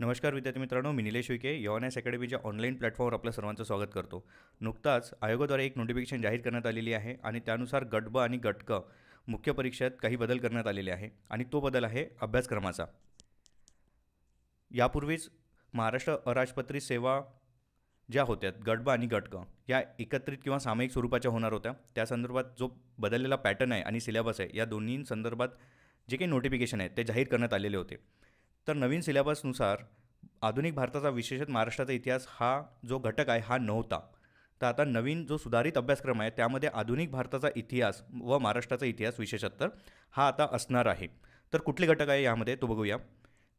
नमस्कार विद्यार्थी मित्रांनो मी निलेश विके एस अकॅडमीच्या ऑनलाईन प्लॅटफॉर्मवर आपलं सर्वांचं स्वागत करतो नुकताच आयोगाद्वारे एक नोटिफिकेशन जाहीर करण्यात आलेली आहे आणि त्यानुसार गटब आणि गटक मुख्य परीक्षेत काही बदल करण्यात आलेले आहे आणि तो बदल आहे अभ्यासक्रमाचा यापूर्वीच महाराष्ट्र अराजपत्री सेवा ज्या होत्या गटब आणि गटक या एकत्रित किंवा सामायिक स्वरूपाच्या होणार होत्या त्या संदर्भात जो बदललेला पॅटर्न आहे आणि सिलेबस आहे या दोन्ही संदर्भात जे काही नोटिफिकेशन आहे ते जाहीर करण्यात आलेले होते तर नवीन सिलेबसनुसार आधुनिक भारताचा विशेषत महाराष्ट्राचा इतिहास हा जो घटक आहे हा नव्हता तर आता नवीन जो सुधारित अभ्यासक्रम आहे त्यामध्ये आधुनिक भारताचा इतिहास व महाराष्ट्राचा इतिहास विशेषत तर हा आता असणार आहे तर कुठले घटक आहे यामध्ये तो बघूया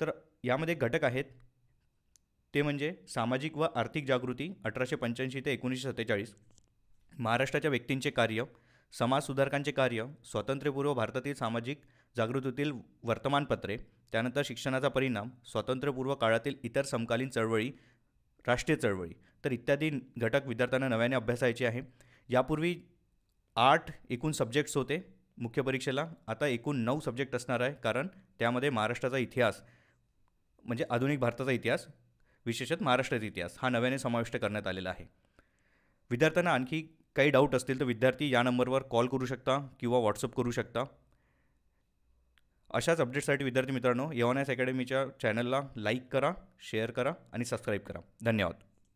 तर यामध्ये घटक आहेत ते म्हणजे सामाजिक व आर्थिक जागृती अठराशे पंच्याऐंशी ते एकोणीसशे सत्तेचाळीस महाराष्ट्राच्या व्यक्तींचे कार्य समाजसुधारकांचे कार्य स्वातंत्र्यपूर्व भारतातील सामाजिक जागृतीतील वर्तमानपत्रे त्यानंतर शिक्षणाचा परिणाम स्वातंत्र्यपूर्व काळातील इतर समकालीन चळवळी राष्ट्रीय चळवळी तर इत्यादी घटक विद्यार्थ्यांना नव्याने अभ्यासायचे आहे यापूर्वी आठ एकूण सब्जेक्ट्स होते मुख्य परीक्षेला आता एकूण नऊ सब्जेक्ट असणार आहे कारण त्यामध्ये महाराष्ट्राचा इतिहास म्हणजे आधुनिक भारताचा इतिहास विशेषतः महाराष्ट्राचा इतिहास हा नव्याने समाविष्ट करण्यात आलेला आहे विद्यार्थ्यांना आणखी काही डाऊट असतील तर विद्यार्थी या नंबरवर कॉल करू शकता किंवा व्हॉट्सअप करू शकता अशाच अपडेट्ससाठी विद्यार्थी मित्रांनो यवनायस अकॅडमीच्या चॅनलला लाईक करा शेअर करा आणि सबस्क्राईब करा धन्यवाद